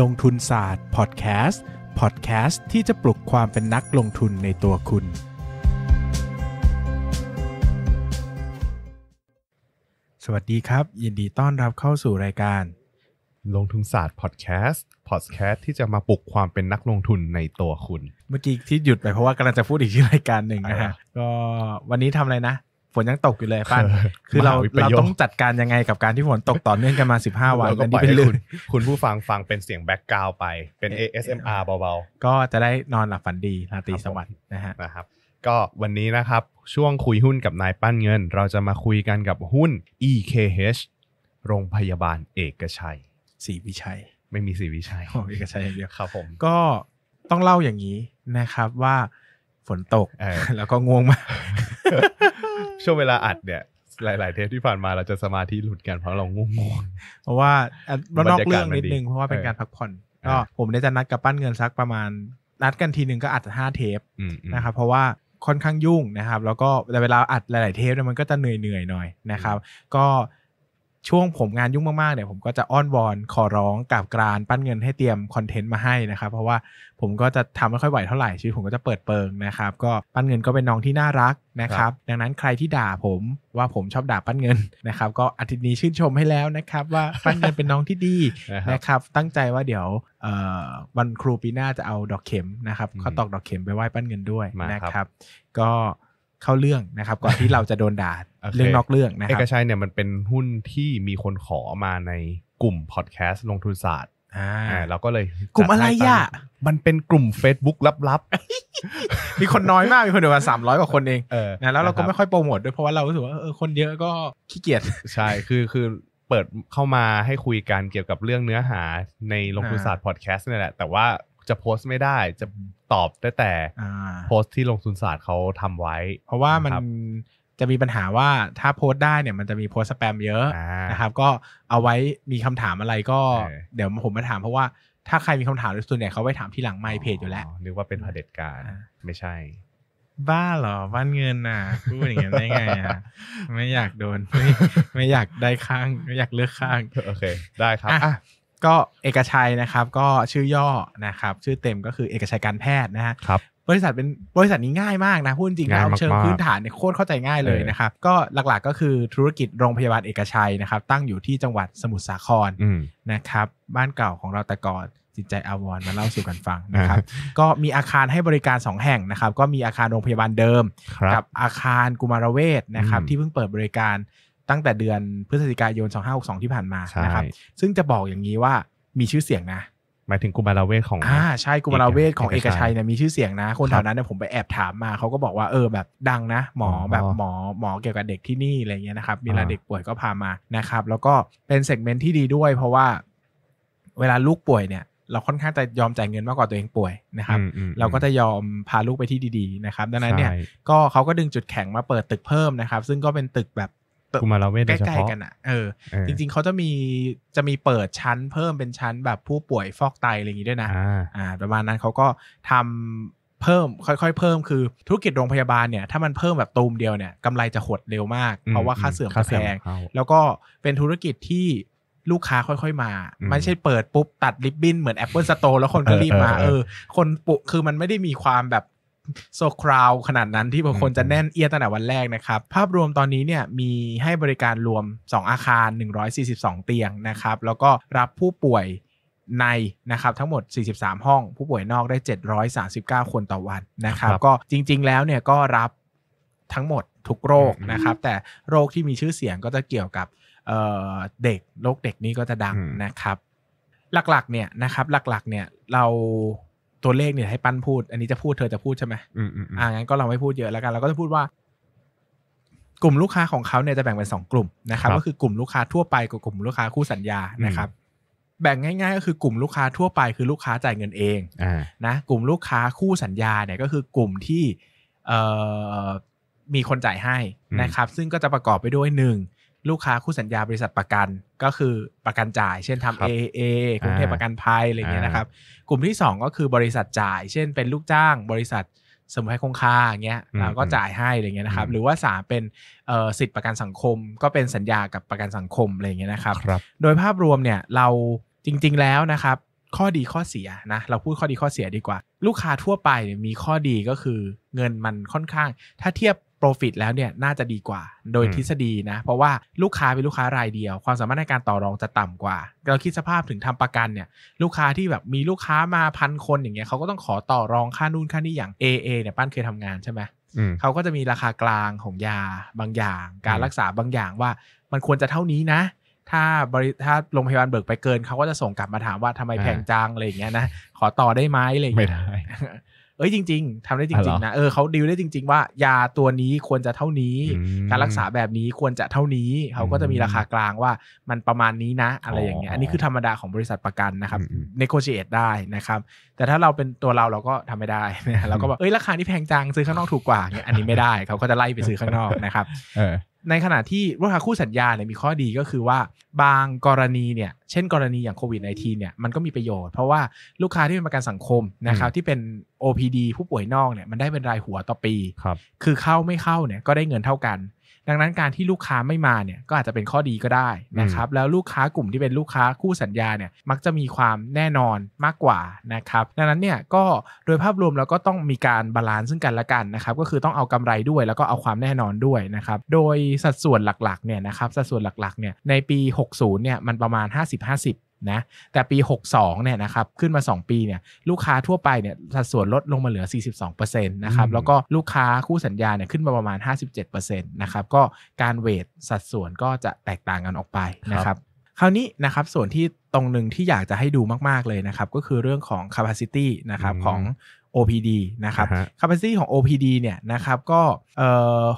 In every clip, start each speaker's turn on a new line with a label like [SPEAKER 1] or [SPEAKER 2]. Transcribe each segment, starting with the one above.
[SPEAKER 1] ลงทุนศาสตร์พอดแคสต์พอดแคสต์ ที่จะปลุกความเป็นนักลงทุนในตัวคุณ สวัสดีครับ ยินดีต้อนรับเข้าสู่รายการ ลงทุนศาสตร์พอดแคสต์พอดแคสต์ที่จะมาปลุกควา
[SPEAKER 2] มเป็นนักลงทุนในตัวคุณ
[SPEAKER 1] เมื่อกี้ที่หยุดไปเพราะว่ากำลังจะพูดอีกทีรายการหนึ่งนะฮะ ก็วันนี้ทำอะไรนะนยังตกอยู่เลยป้านคือเราเราต้องจัดการยังไงกับการที่ฝนตกต่อเนื่องกันมา 15วันอันนี้เป็นคุณคุณผู้ฟังฟังเป็นเสียงแบ็กกราวไปเป็น ASMR
[SPEAKER 2] เบาๆ ก็จะได้นอนหลับฝันดีราตรีสวัสดิ์นะฮะนะครับ ก็วันนี้นะครับช่วงคุยหุ้นกับนายปั้นเงินเราจะมาคุยกันกับหุ้น EKH โรงพยาบาลเอกชัยศรีวิชัย ไม่มีศรีวิชัยเอกชัยเดียวครับผม
[SPEAKER 1] ก็ต้องเล่าอย่างนี้นะครับว่า ฝนตกแล้วก็ง่วงมาก
[SPEAKER 2] ช่วงเวลาอัดเนี่ย หลาย ๆ เทปที่ผ่านมาเราจะสมาธิหลุดกันเพราะเราง่
[SPEAKER 1] วงเพราะว่าเรานอกเรื่องนิดนึงเพราะว่าเป็นการพักผ่อนก็ผมได้จะนัดกับปั้นเงินสักประมาณนัดกันทีหนึ่งก็อัดห้าเทปนะครับ เพราะว่าค่อนข้างยุ่งนะครับแล้วก็เวลาอัดหลาย ๆ เทปเนี่ยมันก็จะเหนื่อย ๆ หน่อยนะครับ ก็ช่วงผมงานยุ่งมากๆเนี่ยผมก็จะอ้อนวอนขอร้องกับกรานปั้นเงินให้เตรียมคอนเทนต์มาให้นะครับเพราะว่าผมก็จะทำไม่ค่อยไหวเท่าไหร่ชีวิตผมก็จะเปิดเปิงนะครับ ก็ปั้นเงินก็เป็นน้องที่น่ารักนะครับ ดังนั้นใครที่ด่าผมว่าผมชอบด่าปั้นเงินนะครับ ก็อาทิตย์นี้ชื่นชมให้แล้วนะครับว่าปั้นเงินเป็นน้องที่ดีนะครับ ตั้งใจว่าเดี๋ยววันครูปีหน้าจะเอาดอกเข็มนะครับข้ตอกดอกเข็มไปไหว้ปั้นเงินด้วยนะครับ ก็เข้าเรื่องนะครับก่อนที่เราจะโดนด่าเรื่องนอกเรื่องนะครับ เอกช
[SPEAKER 2] ัยเนี่ยมันเป็นหุ้นที่มีคนขอมาในกลุ่มพอดแคสต์ลงทุนศาสตร์อ่าเราก็เลยกลุ่มอะไรอ่ะ มันเป็นกลุ่ม Facebook ลับ
[SPEAKER 1] ๆ มีคนน้อยมาก มีคนเดียวันสามร้อยกว่าคนเองนะแล้วเราก็ไม่ค่อยโปรโมทด้วยเพราะว่าเรารู้สึกว่าเออคนเยอะก็ขี้เกียจใช่คือคือเปิด
[SPEAKER 2] เข้ามาให้คุยกันเกี่ยวกับเรื่องเนื้อหาในลงทุนศาสตร์พอดแคสต์นี่แหละแต่ว่าจ
[SPEAKER 1] ะโพสต์ไม่ได้จะตอบได้แต่โพสต์ที่ลงทุนศาสตร์เขาทำไว้ เพราะว่ามันจะมีปัญหาว่าถ้าโพสต์ได้เนี่ยมันจะมีโพสต์สแปมเยอะนะครับ ก็เอาไว้มีคำถามอะไรก็เดี๋ยวผมมาถามเพราะว่าถ้าใครมีคำถามส่วนใหญ่เขาไว้ถามที่หลังไมคเพจอยู่แล้วนึกว่าเป็นเด็จการไม่ใช่ บ้าเหรอบ้านเงินน่ะพูดอย่างนี้ได้ไงอ่ะไม่อยากโดนไม่ไม่อยากได้ข้างไม่อยากเลือกข้างโอเค ได้ครับก็เอกชัยนะครับก็ชื่อย่อนะครับชื่อเต็มก็คือเอกชัยการแพทย์นะฮะครับ บริษัทเป็นบริษัทนี้ง่ายมากนะ พูดจริงแล้วเชิงพื้นฐานเนี่ยโคตรเข้าใจง่ายเลยนะครับก็หลักๆก็คือธุรกิจโรงพยาบาลเอกชัยนะครับ ตั้งอยู่ที่จังหวัดสมุทรสาครนะครับบ้านเก่าของเราแต่ก่อนจิตใจอาวรมาเล่าสู่กันฟังนะครับก็มีอาคารให้บริการ 2 แห่งนะครับก็มีอาคารโรงพยาบาลเดิมกับอาคารกุมารเวชนะครับที่เพิ่งเปิดบริการตั้งแต่เดือนพฤศจิกายน2562 ที่ผ่านมานะครับซึ่งจะบอกอย่างนี้ว่ามีชื่อเสียงนะ หมายถึงกุมารเวทของอ่าใช่กุมารเวทของเอกชัยเนี่ยมีชื่อเสียงนะ คนแถวนั้นเนี่ยผมไปแอบถามมา เขาก็บอกว่าเออแบบดังนะ หมอแบบหมอหมอเกี่ยวกับเด็กที่นี่อะไรเงี้ยนะครับมีเวลาเด็กป่วยก็พามานะครับแล้วก็เป็นเซกเมนต์ที่ดีด้วยเพราะว่า เวลาลูกป่วยเนี่ย เราค่อนข้างจะยอมจ่ายเงินมากกว่าตัวเองป่วยนะครับ เราก็จะยอมพาลูกไปที่ดีๆนะครับดังนั้นเนี่ยก็เขาก็ดึงจุดแข็งมาเปิดตึกเพิ่มนะครับซึ่งก็เป็นตึกแบบกุมารเวชใกล้ๆกันอ่ะ เออ จริงๆเขาจะมีจะมีเปิดชั้นเพิ่มเป็นชั้นแบบผู้ป่วยฟอกไตอะไรอย่างนี้ด้วยนะ อ่า ประมาณนั้นเขาก็ทำเพิ่มค่อยๆเพิ่มคือธุรกิจโรงพยาบาลเนี่ยถ้ามันเพิ่มแบบตูมเดียวเนี่ยกำไรจะหดเร็วมาก เพราะว่าค่าเสื่อมแพง แล้วก็เป็นธุรกิจที่ลูกค้าค่อยๆมา ไม่ใช่เปิดปุ๊บตัดริบบิ้นเหมือน Apple Store แล้วคนก็รีบมา เออคนปุคือมันไม่ได้มีความแบบโซคราว ขนาดนั้นที่บางคนจะแน่นเอียดตั้งแต่วันแรกนะครับ ภาพรวมตอนนี้เนี่ยมีให้บริการรวม 2 อาคาร 142 เตียงนะครับ แล้วก็รับผู้ป่วยในนะครับ ทั้งหมด 43 ห้อง ผู้ป่วยนอกได้ 739 คนต่อวันนะครับ ก็จริง ๆ แล้วเนี่ย ก็รับทั้งหมดทุกโรคนะครับ แต่โรคที่มีชื่อเสียงก็จะเกี่ยวกับเเด็กโรคเด็กนี้ก็จะดังนะครับ หลักๆ เนี่ยนะครับหลักๆเนี่ยเราตัวเลขเนี่ยให้ปั้นพูด อันนี้จะพูดเธอจะพูดใช่ไหมอ่า งั้นก็เราไม่พูดเยอะแล้วกันเราก็จะพูดว่า กลุ่มลูกค้าของเขาเนี่ยจะแบ่งเป็นสองกลุ่มนะครับ ก็คือกลุ่มลูกค้าทั่วไปกับกลุ่มลูกค้าคู่สัญญา นะครับ แบ่งง่ายๆก็คือกลุ่มลูกค้าทั่วไปคือลูกค้าจ่ายเงินเองนะ กลุ่มลูกค้าคู่สัญญาเนี่ยก็คือกลุ่มที่มีคนจ่ายให้นะครับ ซึ่งก็จะประกอบไปด้วยหนึ่งลูกค้าคู่สัญญาบริษัทประกันก็คือประกันจ่ายเช่นทำ AA กรุงเทพประกันภัยอะไรเงี้ยนะครับกลุ่มที่ 2 ก็คือบริษัทจ่าย เช่น เป็นลูกจ้างบริษัทสมุทรคงคาอย่างเงี้ยเราก็จ่ายให้อะไรเงี้ยนะครับหรือว่า3เป็นสิทธิประกันสังคม ก็เป็นสัญญากับประกันสังคมอะไรเงี้ยนะครับ โดยภาพรวมเนี่ยเราจริง ๆแล้วนะครับ ข้อดีข้อเสียนะเราพูดข้อดีข้อเสียดีกว่า ลูกค้าทั่วไปมีข้อดีก็คือเงินมันค่อนข้าง ถ้าเทียบ Profit แล้วเนี่ยน่าจะดีกว่าโดยทฤษฎีนะ เพราะว่าลูกค้าเป็นลูกค้ารายเดียว ความสามารถในการต่อรองจะต่ำกว่า เราคิดสภาพถึงทำประกันเนี่ย ลูกค้าที่แบบมีลูกค้ามาพันคนอย่างเงี้ยเขาก็ต้องขอต่อรองค่านู่นค่านี่อย่าง AA เนี่ยป้านเคยทำงานใช่ไหมเขาก็จะมีราคากลางของยาบางอย่าง การรักษาบางอย่างว่ามันควรจะเท่านี้นะ ถ้าบริถ้าโรงพยาบาลเบิกไปเกินเขาก็จะส่งกลับมาถามว่าทำไมแพงจังอะไรอย่างเงี้ยนะขอต่อได้ไหมอะไรอย่างเงี้ยไม่ได้เอ้ยจริงๆทำได้จริงๆนะ เออเขาดิวได้จริง ๆ ว่ายาตัวนี้ควรจะเท่านี้การรักษาแบบนี้ควรจะเท่านี้เขาก็จะมีราคากลางว่ามันประมาณนี้นะ อะไรอย่างเงี้ยอันนี้คือธรรมดาของบริษัทประกันนะครับเนโคเชตได้นะครับแต่ถ้าเราเป็นตัวเราเราก็ทำไม่ได้เราก็บอกเอ้ยราคานี่แพงจังซื้อข้างนอกถูกกว่าเนี่ยอันนี้ไม่ได้เขาก็จะไล่ไปซื้อข้างนอกนะครับในขณะที่ราคาคู่สัญญาเนี่ยมีข้อดีก็คือว่าบางกรณีเนี่ยเช่นกรณีอย่างโควิดทีเนี่ยมันก็มีประโยชน์เพราะว่าลูกค้าที่เป็นประกันสังคมนะครับที่เป็น OPD ผู้ป่วยนอกเนี่ยมันได้เป็นรายหัวต่อปีคคือเข้าไม่เข้าเนี่ยก็ได้เงินเท่ากันดังนั้นการที่ลูกค้าไม่มาเนี่ยก็อาจจะเป็นข้อดีก็ได้นะครับแล้วลูกค้ากลุ่มที่เป็นลูกค้าคู่สัญญาเนี่ยมักจะมีความแน่นอนมากกว่านะครับดังนั้นเนี่ยก็โดยภาพรวมเราก็ต้องมีการบาลานซ์ซึ่งกันและกันนะครับก็คือต้องเอากำไรด้วยแล้วก็เอาความแน่นอนด้วยนะครับโดยสัดส่วนหลักๆเนี่ยนะครับสัดส่วนหลักๆเนี่ยในปี 60เนี่ยมันประมาณ 50-50นะแต่ปี 62เนี่ยนะครับขึ้นมา 2 ปีเนี่ยลูกค้าทั่วไปเนี่ยสัดส่วนลดลงมาเหลือ 42%นะครับแล้วก็ลูกค้าคู่สัญญาเนี่ยขึ้นมาประมาณ 57%นะครับก็การเวทสัดส่วนก็จะแตกต่างกันออกไปนะครับคราวนี้นะครับส่วนที่ตรงหนึ่งที่อยากจะให้ดูมาก ๆ เลยนะครับก็คือเรื่องของ capacity นะครับของ OPD นะครับ capacity ของ OPD เนี่ยนะครับก็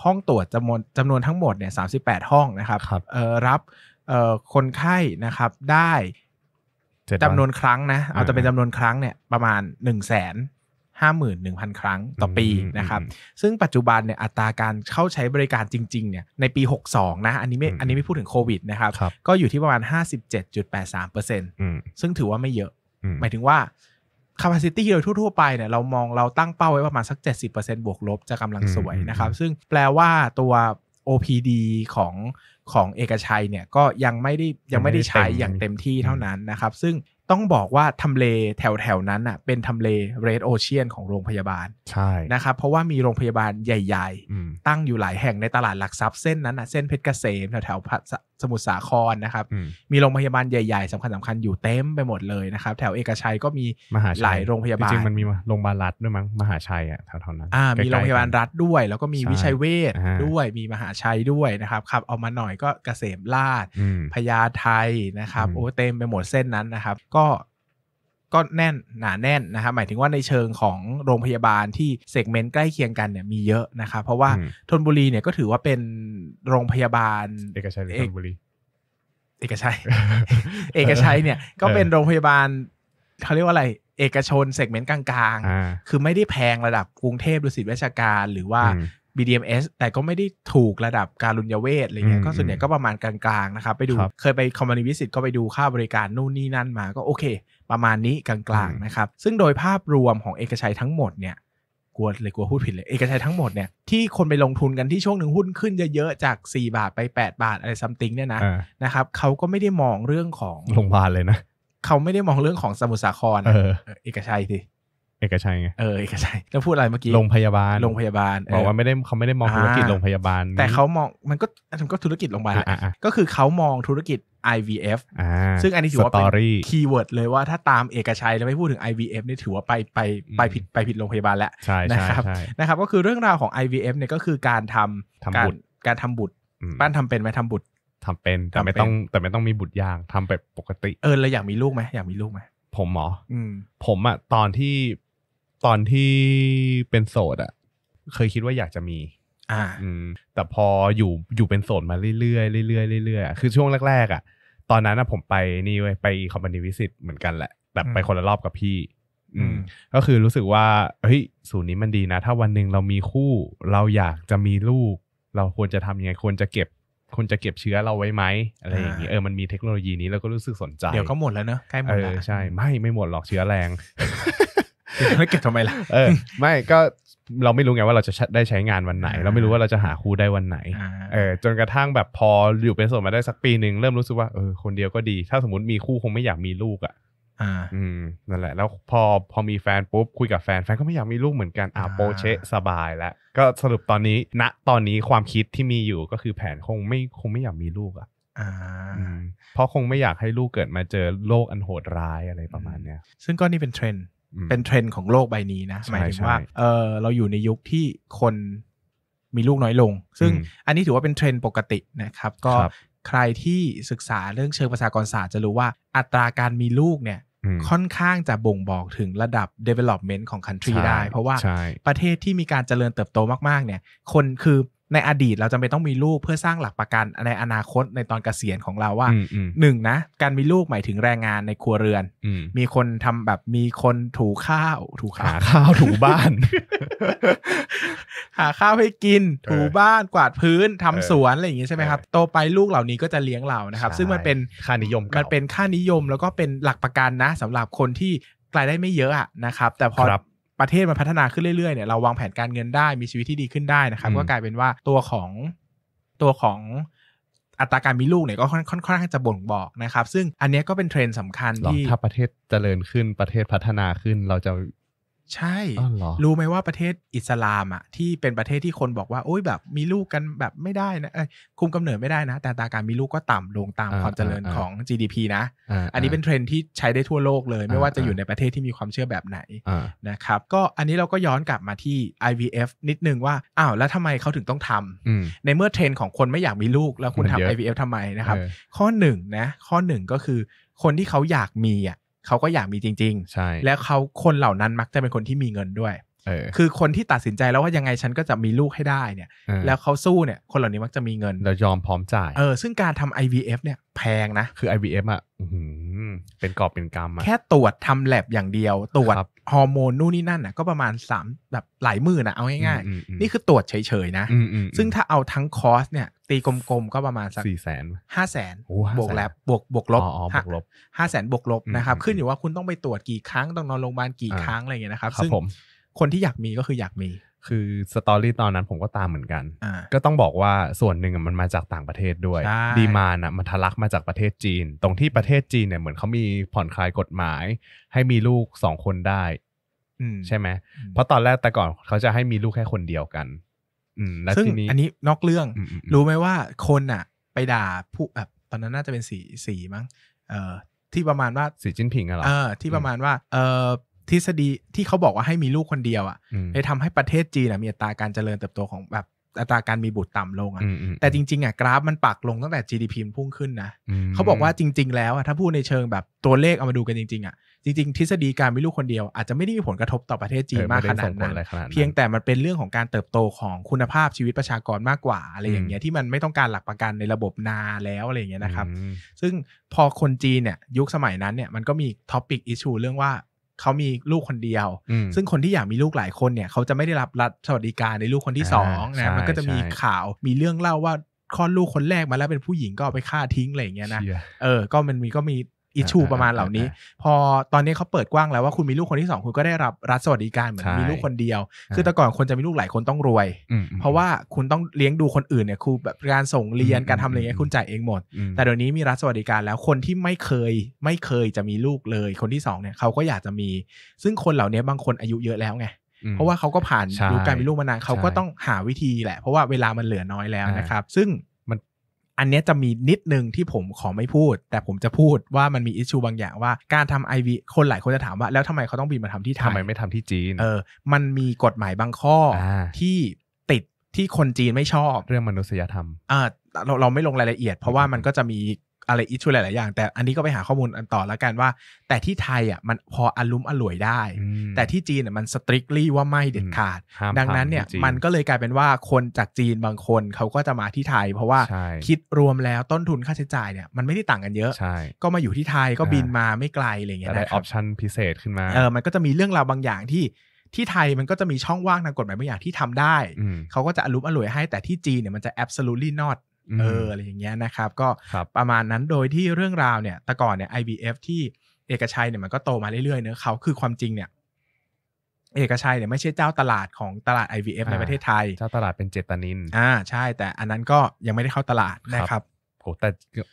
[SPEAKER 1] ห้องตรวจจำนวนจำนวนทั้งหมดเนี่ย38 ห้องนะครับรบรับคนไข้นะครับได้จำนวนครั้งนะ เอาแต่เป็นจำนวนครั้งเนี่ยประมาณ1นึ่งแสนห้าหมื่นหนึ่งพันครั้งต่อปีนะครับ ซึ่งปัจจุบันเนี่ยอัตราการเข้าใช้บริการจริงๆเนี่ยในปี 62 นะ อันนี้ไม่อันนี้ไม่พูดถึงโควิดนะครับรบก็อยู่ที่ประมาณ 57.83%ซึ่งถือว่าไม่เยอะ หมายถึงว่า capacity โดยทั่วๆ ไปเนี่ยเรามองเราตั้งเป้าไว้ประมาณสัก 70%บวกลบจะกำลังสวยนะครับ ซึ่งแปลว่าตัว OPD ของของเอกชัยเนี่ยก็ยังไม่ได้ยังไม่ได้ใช้อย่างเต็มที่เท่านั้นนะครับ ซึ่งต้องบอกว่าทำเลแถวแถวนั้นอ่ะเป็นทำเลเรดโอเชียน ของโรงพยาบาลใช่นะครับเพราะว่ามีโรงพยาบาลใหญ่ ๆ ตั้งอยู่หลายแห่งในตลาดหลักทรัพย์เส้นนั้นอ่ะเส้นเพชรเกษมแถวแถวสมุทรสาครนะครับมีโรงพยาบาลใหญ่ๆสำคัญสคัญอยู่เต็มไปหมดเลยนะครับ แถวเอกชัยก็มีหลายโรงพยาบาลจริงมันมีโรงพยาบาลรัฐด้วยมั้งมหาชัยอ่ะแถวๆนั้นอ่ามีโรงพยาบาลรัฐด้วย แล้วก็มีวิชัยเวชด้วยมีมหาชัยด้วยนะครับขับออกมาหน่อยก็เกษมราชพญาไทนะครับ โอ้เต็มไปหมดเส้นนั้นนะครับ ก็ก็แน่นหนาแน่นนะครับหมายถึงว่าในเชิงของโรงพยาบาลที่เซกเมนต์ใกล้เคียงกันเนี่ยมีเยอะนะครับเพราะว่าธนบุรีเนี่ยก็ถือว่าเป็นโรงพยาบาลเอกชัยหรือธนบุรีเอกชัยเอกชัยเนี่ยก็เป็นโรงพยาบาลเขาเรียกว่าอะไร เอกชนเซกเมนต์กลางๆคือไม่ได้แพงระดับกรุงเทพดุสิตเวชการ หรือว่า BDMS แต่ก็ไม่ได้ถูกระดับการุญยเวทอะไรเงี้ยก็ส่วนใหญ่ก็ประมาณกลางๆนะครับไปดูเคยไปคอมมานิวิสิตก็ไปดูค่าบริการนู่นนี่นั่นมาก็โอเคประมาณนี้กลางๆนะครับ ซึ่งโดยภาพรวมของเอกชัยทั้งหมดเนี่ยกลัวเลยกลัวพูดผิดเลย เอกชัยทั้งหมดเนี่ยที่คนไปลงทุนกันที่ช่วงหนึ่งหุ้นขึ้นเยอะๆจาก 4 บาทไป 8 บาทอะไรซัมติงเนี่ยนะนะครับเขาก็ไม่ได้มองเรื่องของโรงพยาบาลเลยนะเขาไม่ได้มองเรื่องของสมุทรสาครเอกชัยสิเอกชัยไงเออเอกชัยแล้วพูดอะไรเมื่อกี้โรงพยาบาลโรงพยาบาลบอกว่าไม่ได้เขาไม่ได้มองธุรกิจโรงพยาบาล แต่เขามองมันก็มันก็ธุรกิจโรงพยาบาล ก็คือเขามองธุรกิจ IVF
[SPEAKER 2] ซึ่งอันนี้ถือว่าเป็นคี
[SPEAKER 1] ย์เวิร์ดเลยว่าถ้าตามเอกชัย แล้วไม่พูดถึง IVF นี่ถือว่าไปไปไปผิดไปผิดโรงพยาบาลแล้วนะครับ นะครับก็คือเรื่องราวของ IVF เนี่ยก็คือการทำการการทำบุตร บ้านทำเป็นไหมทำบุตรทำเป็นแต่ไม่ต้อง แต่ไม่ต้องมีบุตรย
[SPEAKER 2] างทำแบบปกติ เออ แล้วอยากมีลูกไหมอยากมีลูกไหม ผมหมอผมอะตอนที่ตอนที่เป็นโสดอะเคยคิดว่าอยากจะมีอ่าแต่พออยู่อยู่เป็นโสดมาเรื่อยๆเรื่อยๆเรื่อยๆคือ ช่วงแรกๆอ่ะตอนนั้น่ะผมไปนี่เว้ยไปคอมพานีวิสิตเหมือนกันแหละแต่ไปคนละรอบกับพี่ อืม ก็คือรู้สึกว่าเฮ้ยสูตรนี้มันดีนะ ถ้าวันหนึ่งเรามีคู่ เราอยากจะมีลูก เราควรจะทำยังไงควรจะเก็บควรจะเก็บเชื้อเราไว้ไหมอะไรอย่างนี้เออมันมีเทคโนโลยีนี้เราก็รู้สึกสนใจเดี๋ยวก็หมดแล้วเนอะใกล้หมดแล้วใช่ไม่ไม่หมดหรอกเชื้อแรงแล้วเก็บทำไมล่ะเออ ไม่ก็เราไม่รู้ไงว่าเราจะได้ใช้งานวันไหน เราไม่รู้ว่าเราจะหาคู่ได้วันไหนเออ จนกระทั่งแบบพออยู่เป็นโสดมาได้สักปีหนึ่งเริ่มรู้สึกว่าเออคนเดียวก็ดี ถ้าสมมติมีคู่คงไม่อยากมีลูกอ่ะอืมนั่นแหละ แล้วพอพอมีแฟนปุ๊บคุยกับแฟนแฟนก็ไม่อยากมีลูกเหมือนกันอ่าโปเชสบายแล้วก็สรุปตอนนี้ณตอนนี้ความคิดที่มีอยู่ก็คือแผนคงไม่คงไม่อยากมีลูกอ่ะเพราะคงไ
[SPEAKER 1] ม่อยากให้ลูกเกิดมาเจอโลกอันโหดร้ายอะไรประมาณเนี้ยซึ่งก็นี่เป็นเทรนด์เป็นเทรนด์ของโลกใบนี้นะหมายถึงว่าเออเราอยู่ในยุคที่คนมีลูกน้อยลง ซึ่งอันนี้ถือว่าเป็นเทรนด์ปกตินะครับ ก็ใครที่ศึกษาเรื่องเชิงประชากรศาสตร์จะรู้ว่าอัตราการมีลูกเนี่ยค่อนข้างจะบ่งบอกถึงระดับ development ของ country ได้ เพราะว่าประเทศที่มีการเจริญเติบโตมาก ๆ เนี่ย คนคือในอดีตเราจะไม่ต้องมีลูกเพื่อสร้างหลักประกันในอนาคตในตอนเกษียณของเราว่าหนึ่งนะ การมีลูกหมายถึงแรงงานในครัวเรือน มีคนทำแบบมีคนถูข้าว ถูข้าวข้าวถูบ้าน หาข้าวให้กิน ถูบ้านกวาดพื้นทำสวนอะไรอย่างนี้ใช่ไหมครับ โตไปลูกเหล่านี้ก็จะเลี้ยงเรานะครับ ซึ่งมันเป็นค่านิยมมันเป็นค่านิยม แล้วก็เป็นหลักประกันนะ สำหรับคนที่รายได้ไม่เยอะอะนะครับ แต่พอประเทศมันพัฒนาขึ้นเรื่อยๆเนี่ยเราวางแผนการเงินได้มีชีวิตที่ดีขึ้นได้นะครับก็กลายเป็นว่าตัวของตัวของ อัตราการมีลูกเนี่ยก็ค่อนข้างจะบ่งบอกนะครับ ซึ่งอันนี้ก็เป็นเทรนด์สำคัญที่ถ้าประเทศ
[SPEAKER 2] เจริญขึ้นประเทศพัฒนาขึ้นเราจะ
[SPEAKER 1] ใช่ รู้ไหมว่าประเทศอิสลามอ่ะที่เป็นประเทศที่คนบอกว่าโอ้ยแบบมีลูกกันแบบไม่ได้นะคุมกำเนิดไม่ได้นะ แต่ตาการมีลูกก็ต่ำลงตามความเจริญของ GDP นะอันนี้เป็นเทรนที่ใช้ได้ทั่วโลกเลย ไม่ว่าจะอยู่ในประเทศที่มีความเชื่อแบบไหนนะครับก็อันนี้เราก็ย้อนกลับมาที่ IVF นิดนึงว่าอ้าวแล้วทำไมเขาถึงต้องทำในเมื่อเทรนของคนไม่อยากมีลูก แล้วคุณทำ IVF ทำไมนะครับ ข้อหนึ่งนะ ข้อหนึ่งก็คือ คนที่เขาอยากมีอ่ะเขาก็อยากมีจริงๆใช่แล้วเขาคนเหล่านั้นมักจะเป็นคนที่มีเงินด้วยคือคนที่ตัดสินใจแล้วว่ายังไงฉันก็จะมีลูกให้ได้เนี่ย แล้วเขาสู้เนี่ยคนเหล่านี้มักจะมีเงิน แล้วยอมพร้อมจ่ายเออ ซึ่งการทำ IVF เนี่ยแพงนะ คือ IVF อ่ะเป็นกอบเป็นกรรม แค่ตรวจทำแลบอย่างเดียว ตรวจฮอร์โมนนู่นนี่นั่นนะก็ประมาณสามแบบหลายหมื่นนะเอาง่ายๆ นี่คือตรวจเฉยๆนะ ซึ่งถ้าเอาทั้งคอสเนี่ย ตีกลมๆก็ประมาณสักสี่แสนห้าแสนบวกแลบบวกบวกลบห้าแสนบวกลบนะครับขึ้นอยู่ว่าคุณต้องไปตรวจกี่ครั้งต้องนอนโรงพยาบาลกี่ครั้งอะไรอย่างเงี้ยนะครับซึ่งคนที่อยากมีก็คืออยากมี
[SPEAKER 2] คือสตอรี่ตอนนั้นผมก็ตามเหมือนกัน ก็ต้องบอกว่าส่วนหนึ่งมันมาจากต่างประเทศด้วยดีมานะมันทะลักมาจากประเทศจีน ตรงที่ประเทศจีนเนี่ยเหมือนเขามีผ่อนคลายกฎหมาย ให้มีลูกสองคนได้ใช่ไหมเพราะตอนแรกแต่ก่อนเขาจะให้มีลูกแค่คนเดียวกันซึ่งอันนี้
[SPEAKER 1] นอกเรื่อง รู้ไหมว่าคนอ่ะ ไปด่าผู้แบบตอนนั้นน่าจะเป็นสีสีมั้ง เอ่อที่ประมาณว่าสีจิ้นผิงอะเหรอเออที่ประมาณว่า เออทฤษฎีที่เขาบอกว่าให้มีลูกคนเดียวอะ่ะเลยทำให้ประเทศจีนมีอัตราการเจริญเติบโตของแบบอัตราการมีบุตรต่ำลงอ่ะแต่จริงๆอ่ะกราฟมันปักลงตั้งแต่ GDP พุ่งขึ้นนะเขาบอกว่าจริง ๆ แล้วถ้าพูดในเชิงแบบตัวเลขเอามาดูกันจริงๆอ่ะจริงๆ ทฤษฎีการมีลูกคนเดียวอาจจะไม่ได้มีผลกระทบต่อประเทศจีนมากขนาดนั้น เพียงแต่มันเป็นเรื่องของการเติบโตของคุณภาพชีวิตประชากรมากกว่าอะไรอย่างเงี้ยที่มันไม่ต้องการหลักประกันในระบบนาแล้วอะไรอย่างเงี้ยนะครับซึ่งพอคนจีนเนี่ยยุคสมัยนั้นเนี่ยมันก็มีท็อปิกอิชูเรื่องว่าเขามีลูกคนเดียว ซึ่งคนที่อยากมีลูกหลายคนเนี่ย เขาจะไม่ได้รับรัฐสวัสดิการในลูกคนที่สองนะมันก็จะมีข่าวมีเรื่องเล่าว่าคลอดลูกคนแรกมาแล้วเป็นผู้หญิงก็เอาไปฆ่าทิ้ง อะไรอย่างเงี้ยนะ เออ ก็มันมีก็มีิชูประมาณเหล่านี้ พอตอนนี้เขาเปิดกว้างแล้วว่าคุณมีลูกคนที่ 2 คุณก็ได้รับรัฐสวัสดิการเหมือนมีลูกคนเดียว คือแต่ก่อนคนจะมีลูกหลายคนต้องรวยเพราะว่าคุณต้องเลี้ยงดูคนอื่นเนี่ยคือแบบการส่งเรียนการทำอะไรเงี้ยคุณจ่ายเองหมด แต่เดี๋ยวนี้มีรัฐสวัสดิการแล้วคนที่ไม่เคยไม่เคยจะมีลูกเลย คนที่2เนี่ยเขาก็อยากจะมี ซึ่งคนเหล่านี้บางคนอายุเยอะแล้วไงเพราะว่าเขาก็ผ่านดูการมีลูกมานานเขาก็ต้องหาวิธีแหละเพราะว่าเวลามันเหลือน้อยแล้วนะครับ ซึ่งอันนี้จะมีนิดนึงที่ผมขอไม่พูด แต่ผมจะพูดว่ามันมีอิชูบางอย่างว่าการทำ IV คนหลายคนจะถามว่าแล้วทำไมเขาต้องบินมาทำที่ไทยทำไมไม่ทำที่จีนเออมันมีกฎหมายบางข้ออที่ติดที่คนจีนไม่ชอบเรื่องมนุษยธรรมอ่าเราเราไม่ลงรายละเอียดเพราะว่ามันก็จะมีอะไรอิชชูหลายๆอย่างแต่อันนี้ก็ไปหาข้อมูลอันต่อแล้วกันว่า แต่ที่ไทยอ่ะมันพออลุ้มอล่วยได้ แต่ที่จีนอ่ะมันสตริกลี่ว่าไม่เด็ดขาดดังนั้นเนี่ยมันก็เลยกลายเป็นว่าคนจากจีนบางคนเขาก็จะมาที่ไทย เพราะว่าคิดรวมแล้วต้นทุนค่าใช้จ่ายเนี่ยมันไม่ได้ต่างกันเยอะ ก็มาอยู่ที่ไทยก็บินมาไม่ไกลอะไรเงี้ยไะออปชั่นพิเศษขึ้นมาเออมันก็จะมีเรื่องราวบางอย่างที่ที่ไทยมันก็จะมีช่องว่างทางกฎหมายบางอย่างที่ทำได้เขาก็จะอนุมอร่วยให้แต่ที่จีนเนี่ยมันจะ absolutely not เอออะไรอย่างเงี้ยนะครับก็ประมาณนั้นโดยที่เรื่องราวเนี่ยแต่ก่อนเนี่ย IBF ที่เอกชัยเนี่ยมันก็โตมาเรื่อยๆเนอะเขาคือความจริงเนี่ย เอกชัยเนี่ยไม่ใช่เจ้าตลาดของตลาด IVF ในประเทศไทย เจ้าตลาดเป็นเจตนินอ่าใช่ แต่อันนั้นก็ยังไม่ได้เข้าตลาดนะครับ
[SPEAKER 2] โหแต่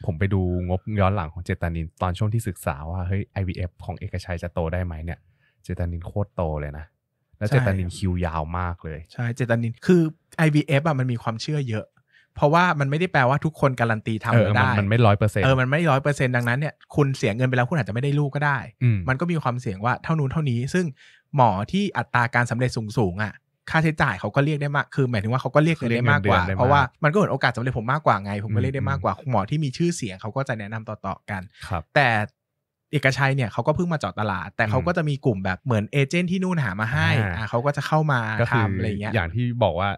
[SPEAKER 2] ผมไปดูงบย้อนหลังของเจตนิน ตอนช่วงที่ศึกษาว่าเฮ้ย IVF ของเอกชัยจะโตได้ไหมเนี่ยเจตนินโคตรโตเลยนะแล้วเจตนินคิวยาวมากเลย
[SPEAKER 1] ใช่เจตนินคือ IVF อ่ะมันมีความเชื่อเยอะเพราะว่ามันไม่ได้แปลว่าทุกคนการันตีทำได้ มัน
[SPEAKER 2] ไม่ร้อยเปอร์เซ็นต์เออ มันไ
[SPEAKER 1] ม่ร้อยเปอร์เซ็นต์ดังนั้นเนี่ยคุณเสียเงินไปแล้วคุณอาจจะไม่ได้ลูกก็ได้ มันก็มีความเสี่ยงว่าเท่านู้นเท่านี้ ซึ่งหมอที่อัตราการสำเร็จสูงสูงอ่ะ ค่าใช้จ่ายเขาก็เรียกได้มาก คือ หมายถึงว่าเขาก็เรียกเงินได้มากกว่า เพราะว่ามันก็เหมือนโอกาสสำเร็จผมมากกว่าไง ผมก็เรียกได้มากกว่า หมอที่มีชื่อเสียงเขาก็จะแนะนำต่อๆกันแต่เอกชัยเนี่ยเขาก็เพิ่งมาจอดตลาด แต่เขาก็จะมีกลุ่มแบบเหมือนเอเจนต์ที่นู่นหามาให้เขาก็จะเข้ามาทำอะไรเงี้ยอย่า
[SPEAKER 2] งที่บอกว่า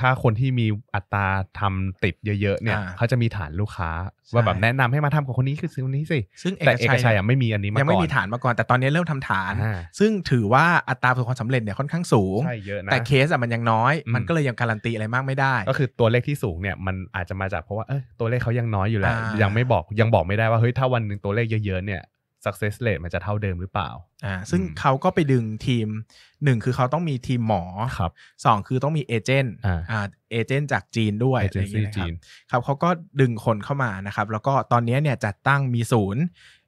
[SPEAKER 2] ถ้าคนที่มีอัตราทำติดเยอะๆเนี่ยเขาจะมีฐานลูกค้าว่าแบบแนะนำให้มาทำกับคนนี้คือซื้อคนนี้ส
[SPEAKER 1] ิซึ่งเอกชัยอะไม่มีอันนี้มาก่อนยังไม่มีฐานมาก่อน แต่ตอนนี้เริ่มทำฐาน ซึ่งถือว่าอัตราผลความสำเร็จเนี่ยค่อนข้างสูงใช่เยอะนะแต่เคสอะมันยังน้อย มันก็เลยยังการันตีอะไรมากไม่ได้ ก็คือตัว
[SPEAKER 2] เลขที่สูงเนี่ยมันอาจจะมาจากเพราะว่าเออตัวเลขเขายังน้อยอยู่แล้ว ยังไม่บอกยังบอกไม่ได้ว่าเฮ้ยถ้าวันหนึ
[SPEAKER 1] ่งตัวเลขเยอะๆเนี่ย success rate มันจะเท่าเดิมหรือเปล่า อ่า ซึ่งเขาก็ไปดึงทีมหนึ่งคือเขาต้องมีทีมหมอ ครับสองคือต้องมีเอเจนต์ อ่า เอเจนต์จากจีนด้วยเอเจนซี่จีนครับเขาก็ดึงคนเข้ามานะครับ แล้วก็ตอนนี้เนี่ยจัดตั้งมีศูนย์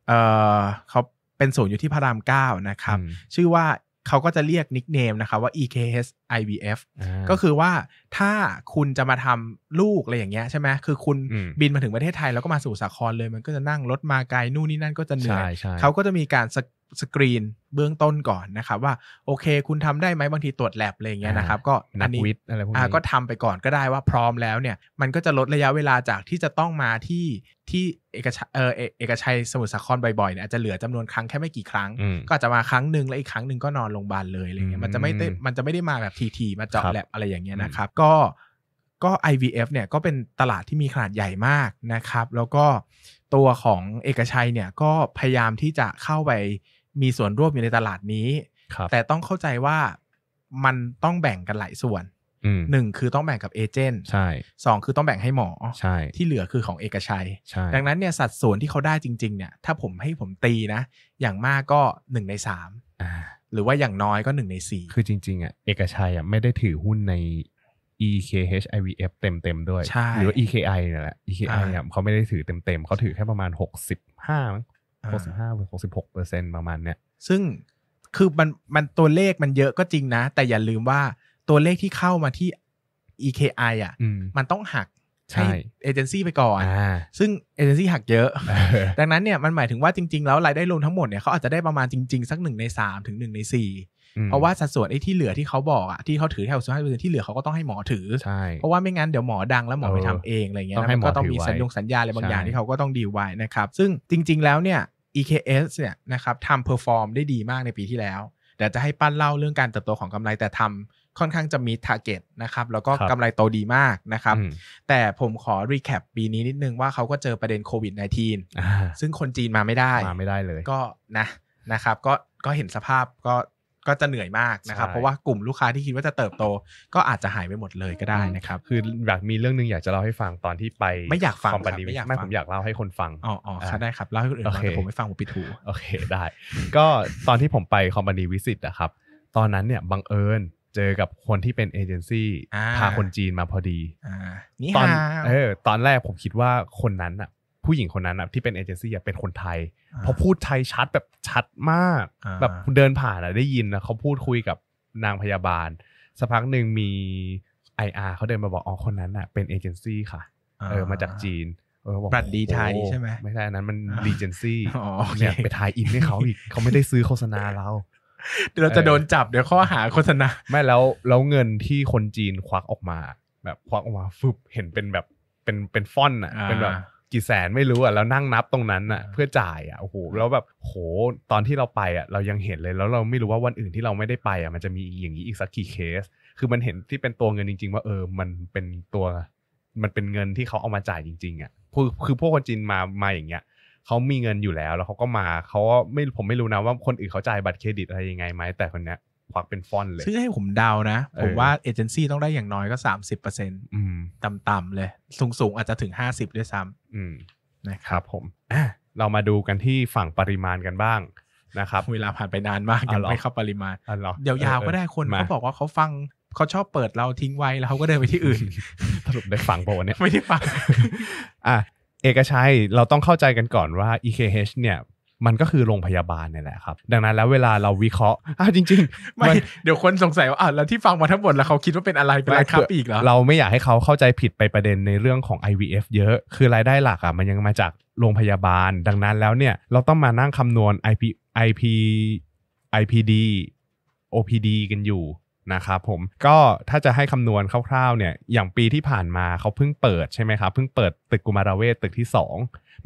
[SPEAKER 1] เอ่อเขาเป็นศูนย์อยู่ที่พระรามเก้านะครับ ชื่อว่าเขาก็จะเรียกนิกเนมนะครับว่า EKS IVF ก็คือว่าถ้าคุณจะมาทำลูกอะไรอย่างเงี้ยใช่ไหม คือคุณบินมาถึงประเทศไทยแล้วก็มาสู่สาครเลยมันก็จะนั่งรถมาไกลนู่นนี่นั่นก็จะเหนื่อย เขาก็จะมีการสกรีนเบื้องต้นก่อนนะครับว่าโอเคคุณทำได้ไหมบางทีตรวจแลบอะไรเงี้ยนะครับก็อันนี้อะไรพวกนี้ก็ทำไปก่อนก็ได้ว่าพร้อมแล้วเนี่ยมันก็จะลดระยะเวลาจากที่จะต้องมาที่ที่ เอกชัยเออเอกชัยสมุทรสาครบ่อยๆเนี่ยอาจจะเหลือจำนวนครั้งแค่ไม่กี่ครั้ง ก็อาจจะมาครั้งหนึ่งแล้วอีกครั้งหนึ่งก็นอนโรงพยาบาลเลยอะไรเงี้ยมันจะไม่ได้มันจะไม่ได้มาแบบทีทีมาเจาะแลบอะไรอย่างเงี้ยนะครับก็ก็ IVF เนี่ยก็เป็นตลาดที่มีขนาดใหญ่มากนะครับ แล้วก็ตัวของเอกชัยเนี่ยก็พยายามที่จะเข้าไปมีส่วนร่วมอยู่ในตลาดนี้ แต่ต้องเข้าใจว่ามันต้องแบ่งกันหลายส่วนหนึ่งคือต้องแบ่งกับเอเจนต์ ใช่สองคือต้องแบ่งให้หมอ ใช่ ที่เหลือคือของเอกชัย ใช่ ดังนั้นเนี่ยสัดส่วนที่เขาได้จริงๆเนี่ยถ้าผมให้ผมตีนะ อย่างมากก็หนึ่งในสามหรือว่าอย่างน้อยก็หน
[SPEAKER 2] ึ่งในสี่คือจริงๆอ่ะเอกชัยอ่ะไม่ได้ถือหุ้นใน EKHIVF เต็มๆด้วย หรือว่า EKI เนี่ยแหละ EKI เนี่ยเขาไม่ได้ถือเต็มๆเขาถือแค่ประมาณหกสิบห้า
[SPEAKER 1] หกสิบห้าหกสิบหกเปอร์เซ็นประมาณเนี้ยซึ่งคือมันมันตัวเลขมันเยอะก็จริงนะ แต่อย่าลืมว่าตัวเลขที่เข้ามาที่ EKI อ่ะมันต้องหักใช่เอเจนซี่ไปก่อน ซึ่งเอเจนซี่หักเยอะ ดังนั้นเนี่ยมันหมายถึงว่าจริงๆ แล้วรายได้รวมทั้งหมดเนี่ยเขาอาจจะได้ประมาณจริง ๆ สักหนึ่งในสามถึงหนึ่งในสี่เพราะว่าสัดส่วนไอ้ที่เหลือที่เขาบอกอ่ะที่เขาถือแถวสุดท้ายนที่เหลือเขาก็ต้องให้หมอถือเพราะว่าไม่งั้นเดี๋ยวหมอดังแล้วหมอไปทำเองอะไรเงี้ยก็ต้องมีสัญญงสัญญาอะไรบางอย่างที่เขาก็ต้องดีไว้นะครับซึ่งจริง ๆแล้วเนี่ย EKS เนี่ยนะครับทำเพอร์ฟอร์มได้ดีมากในปีที่แล้วเดี๋ยวจะให้ปั้นเล่าเรื่องการเติบโตของกำไรแต่ทำค่อนข้างจะมีทาร์เก็ตนะครับแล้วก็กำไรโตดีมากนะครับ แต่ผมขอรีแคปปีนี้นิดนึงว่าเขาก็เจอประเด็นโควิด -19 ซึ่งคนจีนมาไม่ได้มาไม่ได้เลยก็นะนะครับก็ก็เห็นสภาพก็ก็จะเหนื่อยมากนะครับเพราะว่ากลุ่มลูกค้าที่คิดว่าจะเติบโต ก็อาจจะหายไปหมดเลยก็ได้นะครับ คืออยากมีเ
[SPEAKER 2] รื่องนึงอยากจะเล่าให้ฟังตอนที่ไปไม่อยากฟังคอมพานีไม่ผมอยากเล่าให้คนฟังอ๋ออ๋อได้ครับเล่าให้คนอื่นฟังแต่ผมไม่ฟังผมปิดหูโอเคได้ ก็ตอนที่ผมไปคอมพานีวิสิตนะครับ ตอนนั้นเนี่ยบังเอิญเจอกับคนที่เป็นเอเจนซี่พาคนจีนมาพอดีอตอนเออตอนแรกผมคิดว่าคนนั้นอ่ะผู้หญิงคนนั้นอะที่เป็นเอเจนซี่เป็นคนไทย พอพูดไทยชัดแบบชัดมากแบบเดินผ่านอะได้ยินนะเขาพูดคุยกับนางพยาบาลสักพักหนึ่งมี IR เขาเดินมาบอกอ๋อคนนั้นอะเป็นเอเจนซี่ค่ะ เออมาจากจีนเออบอกบัตรดีไทยใช่ไหมไม่ใช่ อันนั้นมันดีเจนซี่เนี่ยไปทายอินให้เขาอีกเขาไม่ได้ซื้อโฆษณาเรา เดี๋ยวเราจะโดนจับเดี๋ยวข้อหาโฆษณาไม่แล้วแล้วเงินที่คนจีนควักออกมา แบบควักออกมาฟึบเห็นเป็นแบบเป็นเป็นฟอน์อ่ะเป็นแบบกี่แสนไม่รู้อ่ะแล้วนั่งนับตรงนั้นอ่ะ เพื่อจ่ายอ่ะโอ้โหแล้วแบบโหตอนที่เราไปอ่ะเรายังเห็นเลย แล้วเราไม่รู้ว่าวันอื่นที่เราไม่ได้ไปอ่ะมันจะมีอย่างนี้อีกสักกี่เคส คือมันเห็นที่เป็นตัวเงินจริง ๆ ว่าเออมันเป็นตัวมันเป็นเงินที่เขาเอามาจ่ายจริงๆอ่ะคือคือพวกคนจีนมามาอย่างเงี้ยเขามีเงินอยู่แล้วแล้วเขาก็มาเขาไม่ผมไม่รู้นะว่าคนอื่นเขาจ่ายบัตรเครดิตอะไรยังไงไหมแต่คนเนี้ยความ
[SPEAKER 1] เป็นฟอนเลยซึ่งให้ผมเดานะ ผมว่าเอเจนซี่ต้องได้อย่างน้อยก็สามสิบเปอร์เซ็นต์ต่ำๆเลย สูง ๆ อาจจะถึงห้าสิบด้วยซ้ำนะครับ ผมเรามาดู
[SPEAKER 2] กันที่ฝั่งปริมาณกันบ้างนะครับ เวลาผ่านไปนานมากยังไม่เข้าปริมาณ เดี๋ยวยาวก็ได้คนเขาบอกว่าเขาฟังเขาชอบเปิดเราทิ้งไว้ แล้วเขาก็เดินไปที่อื่น สรุปได้ฟังปะวันนี้ไม่ได้ฟัง อ่ะเอกชัยเราต้องเข้าใจกันก่อนว่า EKH เนี่ยมันก็คือโรงพยาบาลเนี่ยแหละครับ ดังนั้นแล้วเวลาเราวิเคราะห์อ้าวจริงๆไม่
[SPEAKER 1] เดี๋ยวคนสงสัยว่าอ้าวแล้วที่ฟังมาทั้งหมดแล้วเขาคิดว่าเป็นอะไรเป็นะไรครับอีกเหรอเรา
[SPEAKER 2] ไม่อยากให้เขาเข้าใจผิดไปประเด็นในเรื่องของ IVF เยอะ คือรายได้หลักอ่ะมันยังมาจากโรงพยาบาล ดังนั้นแล้วเนี่ย เราต้องมานั่งคำนวณ IP IP IPD OPD กันอยู่นะครับผมก็ถ้าจะให้คำนวณคร่าวๆเนี่ยอย่างปีที่ผ่านมาเขาเพิ่งเปิดใช่ไหมครับเพิ่งเปิดตึกกุมารเวทตึกที่ 2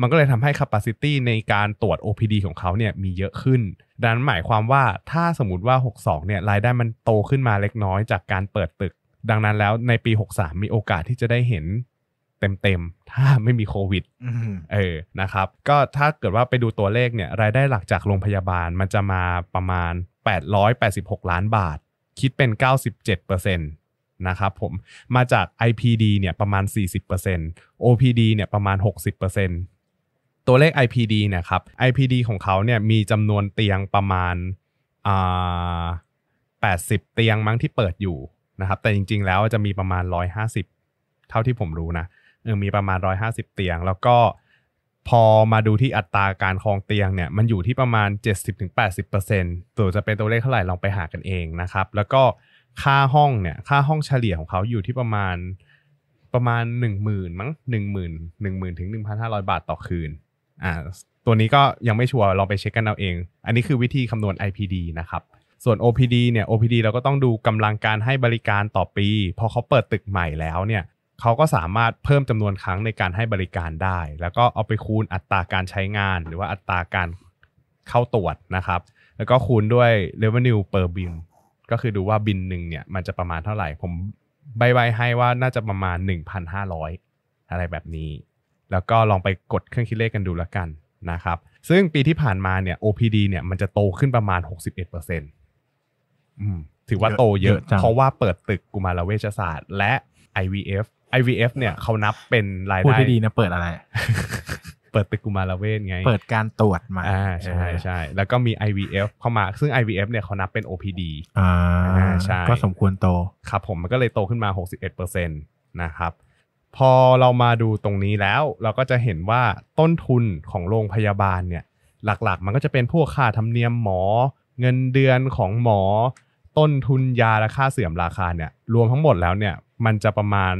[SPEAKER 2] มันก็เลยทำให้ capacity ในการตรวจ OPD ของเขาเนี่ยมีเยอะขึ้น ดังนั้นหมายความว่าถ้าสมมติว่า 62เนี่ยรายได้มันโตขึ้นมาเล็กน้อยจากการเปิดตึก ดังนั้นแล้วในปี 63 มีโอกาสที่จะได้เห็นเต็มๆถ้าไม่มีโควิดเออนะครับ ก็ถ้าเกิดว่าไปดูตัวเลขเนี่ยรายได้หลักจากโรงพยาบาลมันจะมาประมาณ 886 ล้านบาท คิดเป็น 97%นะครับผมมาจาก IPD เนี่ยประมาณ 40% OPD เนี่ยประมาณ 60%ตัวเลข IPD เนี่ยครับ IPD ของเขาเนี่ยมีจำนวนเตียงประมาณอ่า80 เตียงมั้งที่เปิดอยู่นะครับแต่จริง ๆ แล้วจะมีประมาณ 150 เท่าที่ผมรู้นะเออมีประมาณ 150 เตียง แล้วก็พอมาดูที่อัตราการคลองเตียงเนี่ยมันอยู่ที่ประมาณ 70-80%ตัวจะเป็นตัวเลขเท่าไหร่ลองไปหากันเองนะครับแล้วก็ค่าห้องเนี่ยค่าห้องเฉลี่ยของเขาอยู่ที่ประมาณประมาณ 1 0,000มั้ง1 0,000 1 0 0 0ถึง1,500 บาทต่อคืนอ่าตัวนี้ก็ยังไม่ชัวร์ลองไปเช็คกันเอาเอง อันนี้คือวิธีคำนวณ IPD นะครับ ส่วน OPD เนี่ย OPD เราก็ต้องดูกำลังการให้บริการต่อปี พอเขาเปิดตึกใหม่แล้วเนี่ยเขาก็สามารถเพิ่มจำนวนครั้งในการให้บริการได้ แล้วก็เอาไปคูณอัตราการใช้งาน หรือว่าอัตราการเข้าตรวจนะครับ แล้วก็คูณด้วย revenue per b i n ก็คือดูว่าบินหนึ่งเนี่ยมันจะประมาณเท่าไหร่ ผมใบใบให้ว่าน่าจะประมาณ1,500อะไรแบบนี้แล้วก็ลองไปกดเครื่องคิดเลขกันดูแล้วกันนะครับ ซึ่งปีที่ผ่านมาเนี่ย OPD เนี่ยมันจะโตขึ้นประมาณ 61%อถือว่าโตเยอะเพราะว่าเปิดตึกกุมารเวชศาสตร์และ IVF IVF เนี่ยเขานับเป็นรายได้พูดให้ดีนะเปิดอะไร เปิดตึกกุมารเวชไงเปิดการตรวจมาอ่าใช่ใช่ แล้วก็มี IVF เข้ามา ซึ่ง IVF เนี่ยเขานับเป็น OPD อ่าใช่ก็สมควรโต ครับผมมันก็เลยโตขึ้นมา61%นะครับพอเรามาดูตรงนี้แล้วเราก็จะเห็นว่าต้นทุนของโรงพยาบาลเนี่ยหลักๆมันก็จะเป็นพวกค่าธรรมเนียมหมอเงินเดือนของหมอ ต้นทุนยาและค่าเสื่อมราคาเนี่ยรวมทั้งหมดแล้วเนี่ยมันจะประมาณ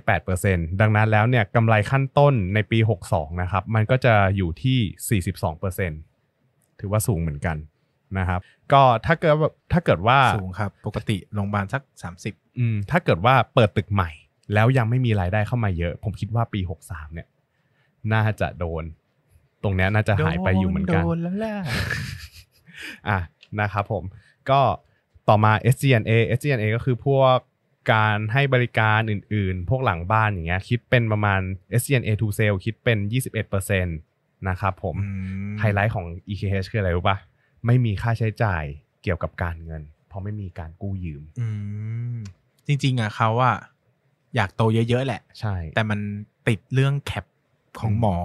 [SPEAKER 2] 58%ดังนั้นแล้วเนี่ยกำไรขั้นต้นในปี 62นะครับมันก็จะอยู่ที่ 42%ถือว่าสูงเหมือนกันนะครับ ก็ถ้าเกิดถ้าเกิดว่า สูงครับ ปกติโรงพยาบาลสัก 30อืมถ้าเกิดว่าเปิดตึกใหม่แล้วยังไม่มีรายได้เข้ามาเยอะ ผมคิดว่าปีหกสามเนี่ย น่าจะโดน ตรงนี้น่าจะหายไปอยู่เหมือนกันโดนแล้วแหละอ่ะนะครับผมก็ต่อมา SGNA SGNA ก็คือพวกการให้บริการอื่น ๆ พวกหลังบ้านอย่างเงี้ย คิดเป็นประมาณ SGNA to sale คิดเป็น21%นตนะครับผมไฮไลท์ของ EKH คืออะไรรู้ปะไม่มีค่าใช้จ่ายเกี่ยวกับการเงิน เพราะ
[SPEAKER 1] ไม่มีการกู้ยืมจริง ๆอ่ะเขาอ่ะอยากโตเยอะ ๆแหละ ใช่ แต่มันติดเรื่องแคปของหมอ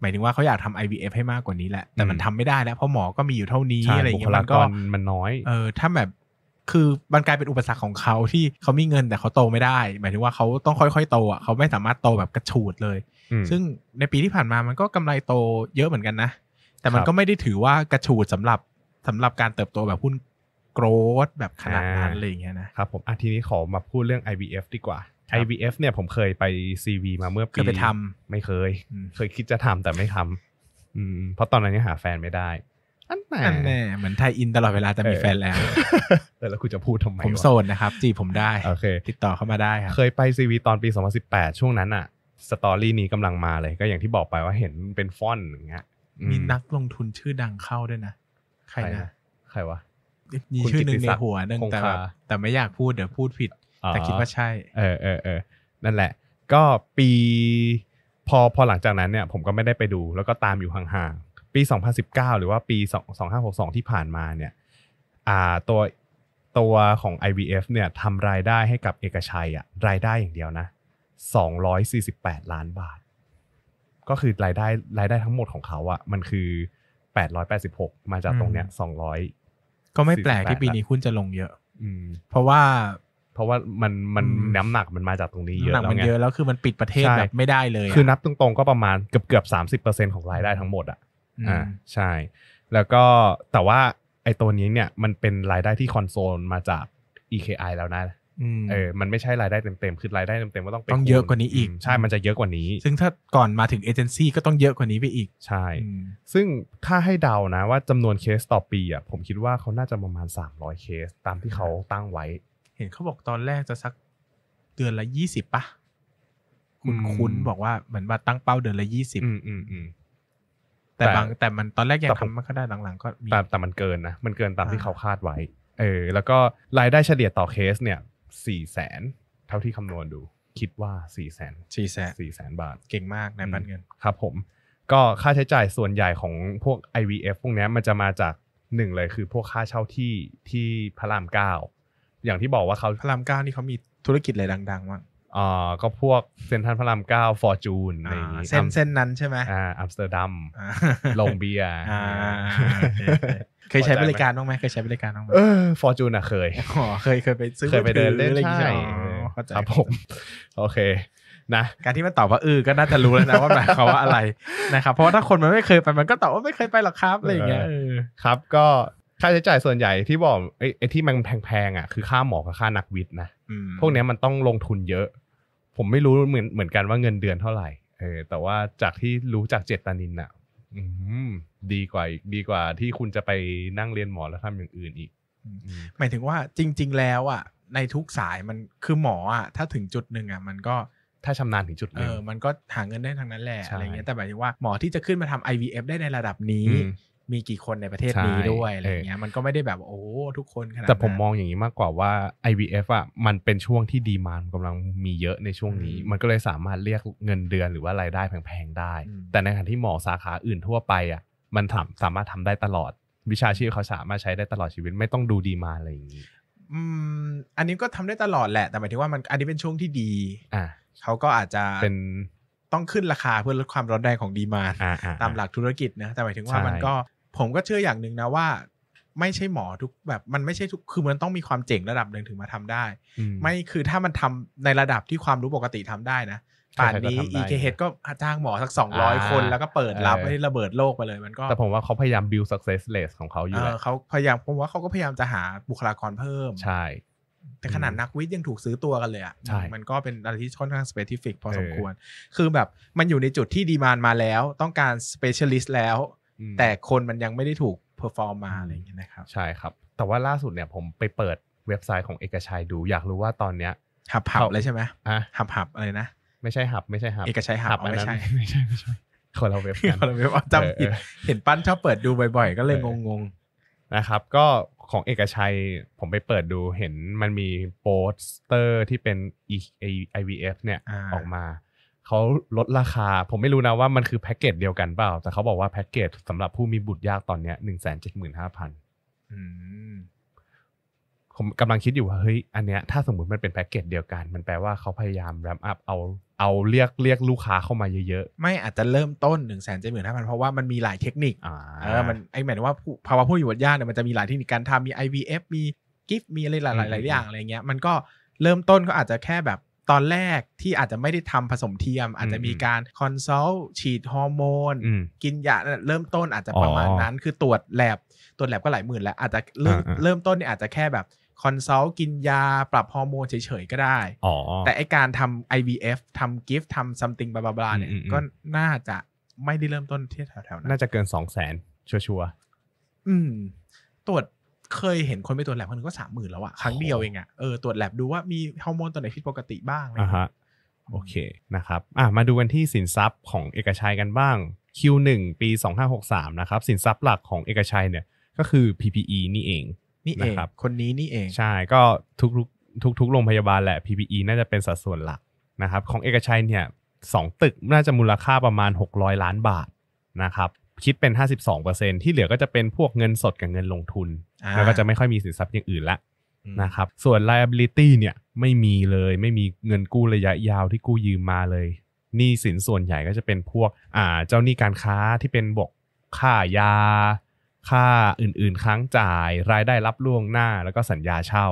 [SPEAKER 1] หมายถึงว่าเขาอยากทำ IVF ให้มากกว่านี้แหละ แต่มันทำไม่ได้แล้ว เพราะหมอก็มีอยู่เท่านี้อะไรอย่างเงี้ย มันก็มันน้อย เออ ถ้าแบบ คือมันกลายเป็นอุปสรรคของเขาที่เขามีเงิน แต่เขาโตไม่ได้ หมายถึงว่าเขาต้องค่อยๆโตอ่ะเขาไม่สามารถโตแบบกระฉูดเลย ซึ่งในปีที่ผ่านมามันก็กำไรโตเยอะเหมือนกันนะ แต่มันก็ไม่ได้ถือว่ากระฉูดสำหรับสำหรับการเติบโตแบบหุ้นโกร
[SPEAKER 2] ดแบบขนาดนั้นอะไรอย่างเงี้ยนะ ครับผมอ่ะทีนี้ขอมาพูดเรื่อง IVF ดีกว่า IVF เนี่ยผมเคยไป CV มาเมื่อปีเคยไปทำไม่เคย เคยคิดจะทำแต่ไม่ทำเพราะตอนนั้นยังหาแฟนไม่ได้อันแน่เหมือนไทยอินตลอดเวลา แต่มีแฟนแล้ว แต่แล้วคุณจะพูดทำไม ผมโซนนะครับ จีผมได้โอเคติดต่อเข้ามาได้ครับ เคยไปซีวีตอนปี 2018 ช่วงนั้นอ่ะสตอรี่นี้กำลังมาเลยก็อย่างที่บอกไปว่าเห็นเป็นฟอนต์อย่างเงี้ย
[SPEAKER 1] มีนักลงทุนชื่อดังเข้าด้วยนะใครนะ ใครวะมีชื่อหนึ่งในหัวนึงแต่แต่ไม่อยากพูดเดี๋ยวพูดผิดแต่คิดว่าใช่ เออเออเออนั่นแหละ
[SPEAKER 2] ก็ปีพอพอหลังจากนั้นเนี่ย ผมก็ไม่ได้ไปดูแล้วก็ตามอยู่ห่างๆ ปี 2019 หรือว่าปี2562 ที่ผ่านมาเนี่ย อ่าตัวตัวของ IVF เนี่ยทำรายได้ให้กับเอกชัยอะรายได้อย่างเดียวนะ 248 ล้านบาท ก็คือรายได้รายได้ทั้งหมดของเขาอะมันคือ 886 มาจากตรงเนี้ย200 ก็ไม่แปลกที่ปีนี้หุ้นจะลงเยอะเพราะว่าเพราะว่ามันมันน้ำหนักมันมาจากตรงนี้เยอะหนักแล้วมันไงเยอะแล้วคือมันปิดประเทศแบบไม่ได้เลย คือนับตรงๆ ก็ประมาณเกือบเกือบสามสิบเปอร์เซ็นของรายได้ทั้งหมดอ่ะอ่าใช่ แล้วก็แต่ว่าไอ้ตัวนี้เนี่ยมันเป็นรายได้ที่คอนโซลมาจาก EKI แล้วนะ เออมันไม่ใช่รายได้เต็มๆคือรายได้เต็มๆก็ต้องปต้องเยอะกว่านี้อีก ใช่ มันจะเยอะกว่านี้ ซึ่งถ้าก่อนมาถึงเอเจนซี่ก็ต้องเยอะกว่านี้ไปอีก ใช่ ซึ่งถ้าให้เดานะว่าจำนวนเคสต่อปีอ่ะผมคิดว่าเขาน่าจะประมาณ300เคส
[SPEAKER 1] ตามที่เขาตั้งไว้เห็นเขาบอกตอนแรกจะสักเดือนละยี่สิบปะคุณคุ้นบอกว่าเหมือนว่าตั้งเป้าเดือนละยี่สิบแต่บางแต่มันตอนแรกยังทำไม่ค่อยได้หลังๆ ก็แต่
[SPEAKER 2] แต่มันเกินนะ มันเกินตามที่เขาคาดไว้ เออ แล้วก็รายได้เฉลี่ยต่อเคสเนี่ยสี่แสน เท่าที่คำนวณดู คิดว่าสี่แสนสี่แสนสี่แสนบาทเก่งมากในบ้านเงินครับผม ก็ค่าใช้จ่ายส่วนใหญ่ของพวก IVF พวกนี้มันจะมาจากหนึ่งเลย คือพวกค่าเช่าที่ที่พระรามเก้าอย่างที่บอกว่าเขาพระรามเก้านี่เขามีธุ
[SPEAKER 1] รกิจอะไรดังๆมั้ง
[SPEAKER 2] อ่าก็พวกเซนทันพระรามเก้าฟอร์จูนในเส้นเส้นนั้นใช่ไหมอ่าอัมสเตอร์ดัมลงเบียร์เคยใช้บริการบ้างไหมเคยใช้บริการบ้างไหมเออฟอร์จูน
[SPEAKER 1] อ่ะเคยอ๋อเคยเคยไปซื้อเคยไปเดินเล่นใช่ครับผมโอเคนะการที่มันตอบว่าเออก็น่าจะรู้แล้วนะว่าหมายความว่าอะไรนะครับเพราะว่าถ้าคนมันไม่เคยไปมันก็ตอบว่าไม่เคยไปหรอกครับอะไรอย่างเงี้ย
[SPEAKER 2] ครับก็ค่าใช้จ่ายส่วนใหญ่ที่บอกไอ้ที่มันแพงๆอ่ะคือค่าหมอกับค่านักวิทย์นะพวกนี้มันต้องลงทุนเยอะ ผมไม่รู้เหมือนเหมือนกันว่าเงินเดือนเท่าไหร่ เออแต่ว่าจากที่รู้จากเจตานินอ่ะดีกว่าดีกว่าที่คุณจะไปนั่งเรียนหมอแล้วทำอย่างอื่นอีก
[SPEAKER 1] หมายถึงว่าจริงๆ แล้วอ่ะในทุกสายมันคือหมออ่ะถ้าถึงจุดหนึ่งอ่ะ มันก็ถ้าชำนาญถึงจุดนึงเออมันก็หาเงินได้ทางนั้นแหละอะไรเงี้ยแต่หมายถึงว่าหมอที่จะขึ้นมาทำ IVF ได้ในระดับนี้มีกี่คนในประเทศนี้ด้วยอะไรเงี้ยมันก็ไม่ได้แบบ โอ้ ทุกคนขนาดแต่ผม
[SPEAKER 2] มองอย่างนี้มากกว่าว่า IVF อ่ะมันเป็นช่วงที่ดีมานกำลังมีเยอะในช่วงนี้ มันก็เลยสามารถเรียกเงินเดือนหรือว่ารายได้แพงๆได้ แต่ในขณะที่หมอสาขาอื่นทั่วไปอ่ะมันสามสามารถทำได้ตลอดวิชาชีพเขาสามารถใช้ได้ตลอดชีวิตไม่ต้องดูดีมาอะไรอย่างน
[SPEAKER 1] ี้อืม อันนี้ก็ทำได้ตลอดแหละแต่หมายถึงว่ามันอันนี้เป็นช่วงที่ดีอ่าเขาก็อาจจะเป็นต้องขึ้นราคาเพื่อลดความร้อนแรงของดีมาตามหลักธุรกิจนะ แต่หมายถึงว่ามันก็ผมก็เชื่ออย่างหนึ่งนะว่า ไม่ใช่หมอทุกแบบ มันไม่ใช่ทุก คือมันต้องมีความเจ๋งระดับหนึ่งถึงมาทำได้ ไม่คือถ้ามันทำในระดับที่ความรู้ปกติทำได้นะป่านนี้ EKH ก็จ้างหมอสัก 200 คนแล้วก็เปิดรับให้ระเบิดโลกไปเลยมันก็แต่ผมว่าเขาพยายาม build success rate ของเขาอยู่แล้วเขาพยายามผมว่าเขาก็พยายามจะหาบุคลากรเพิ่มใช่ แต่ขนาดนักวิทย์ยังถูกซื้อตัวกันเลยอ่ะมันก็เป็นอะไรที่ค่อนข้าง specific พอสมควร คือแบบมันอยู่ในจุดที่ดีมานมาแล้ว ต้องการ specialist แล้วแต่คนมันยังไม่ได้ถูกเพอร์ฟอร์มมาอะไรอย่างเงี้ยนะครับใช่ครับ แต่ว่าล่าสุดเนี่ยผมไป
[SPEAKER 2] เปิดเว็บไซต์ของเอกชัยดู อยากรู้ว่าตอนเนี้ยหับหับเลยใช่ไหม
[SPEAKER 1] อ่ะหับหับอะไรนะ
[SPEAKER 2] ไม่ใช่หับไม่ใช่หับเอกชัยหับไม่ใช่ไม่ใช่ไม่ใช่คนเราเว็บคนเราเว็บจำผิด
[SPEAKER 1] เห็นปั้นชอบเปิดดูบ่อย ๆ ก็เลยงง
[SPEAKER 2] ๆนะครับ ก็ของเอกชัย ผมไปเปิดดูเห็นมันมีโปสเตอร์ที่เป็น IVF เนี่ยออกมาเขาลดราคา ผมไม่รู้นะว่ามันคือแพ็กเกจเดียวกันเปล่า แต่เขาบอกว่าแพ็กเกจสำหรับผู้มีบุตรยากตอนเนี้ยหนึ่งแสนเจ็ดหมื่นห้าพันผมกำลังคิดอยู่ว่าเฮ้ยอันเนี้ยถ้าสมมติมันเป็นแพ็กเกจเดียวกัน มันแปลว่าเขาพยายามแรมอัพ เอา เอาเรียกเรียกลูกค้าเข้ามาเยอะๆ ไม่อาจจะ
[SPEAKER 1] เริ่มต้นหนึ่งแสนเจ็ดหมื่นห้าพันเพราะว่ามันมีหลายเทคนิค อ่าเออมันไอหมายถึงว่าภาวะผู้อยู่บนยากเนี่ยมันจะมีหลายเทคนิคการทำมี IVF มีกิฟมีอะไรหลายๆอย่างอะไรเงี้ย มันก็เริ่มต้นก็อาจจะแค่แบบตอนแรกที่อาจจะไม่ได้ทำผสมเทียม อาจจะมีการคอนซัลฉีดฮอร์โมน กินยาเริ่มต้นอาจจะประมาณนั้น คือตรวจแลบตรวจแลบก็หลายหมื่นแล้ว อาจจะเริ่มเริ่มต้นเนี่ยอาจจะแค่แบบ คอนซัลกินยาปรับฮอร์โมนเฉยๆ ก็ได้แต่ไอการทำ IVF ทำกิฟต์ทำซัมติงบลาบลาเนี่ย ก็น่าจะไม่ได้เริ่มต้นที่แถวๆนั้นน่าจะเกินสองแสนชัวร์ๆอืม ตรวจเคยเห็นคนไปตรวจแลบคนนึงก็สามหมื่นแล้วอะครั้งเดียวเองอะเออตรวจแลบดูว่ามีฮอร์โมนตัวไหนผิดปกติบ้างอ
[SPEAKER 2] ่ะฮะโอเคนะครับอ่ะมาดูกันที่สินทรัพย์ของเอกชัยกันบ้าง Q1 ปี 2563 นะครับ สินทรัพย์หลักของเอกชัยเนี่ยก็คือ PPE นี่เอง นี่เองครับคนนี้นี่เอง ใช่ก็ทุกทุกทุกโรงพยาบาลแหละ PPE น่าจะเป็นสัดส่วนหลักนะครับ ของเอกชัยเนี่ยสองตึกน่าจะมูลค่าประมาณ 600 ล้านบาทนะครับคิดเป็น 52%ที่เหลือก็จะเป็นพวกเงินสดกับเงินลงทุนแล้วก็จะไม่ค่อยมีสินทรัพย์อย่างอื่นละนะครับส่วน liability เนี่ยไม่มีเลยไม่มีเงินกู้ระยะยาว ที่กู้ยืมมาเลยหนี้สินส่วนใหญ่ก็จะเป็นพวกอ่าเจ้าหนี้การค้าที่เป็นบกค่ายาค่าอื่น ๆค้างจ่ายรายได้รับล่วงหน้าแล้วก็สัญญาเช่า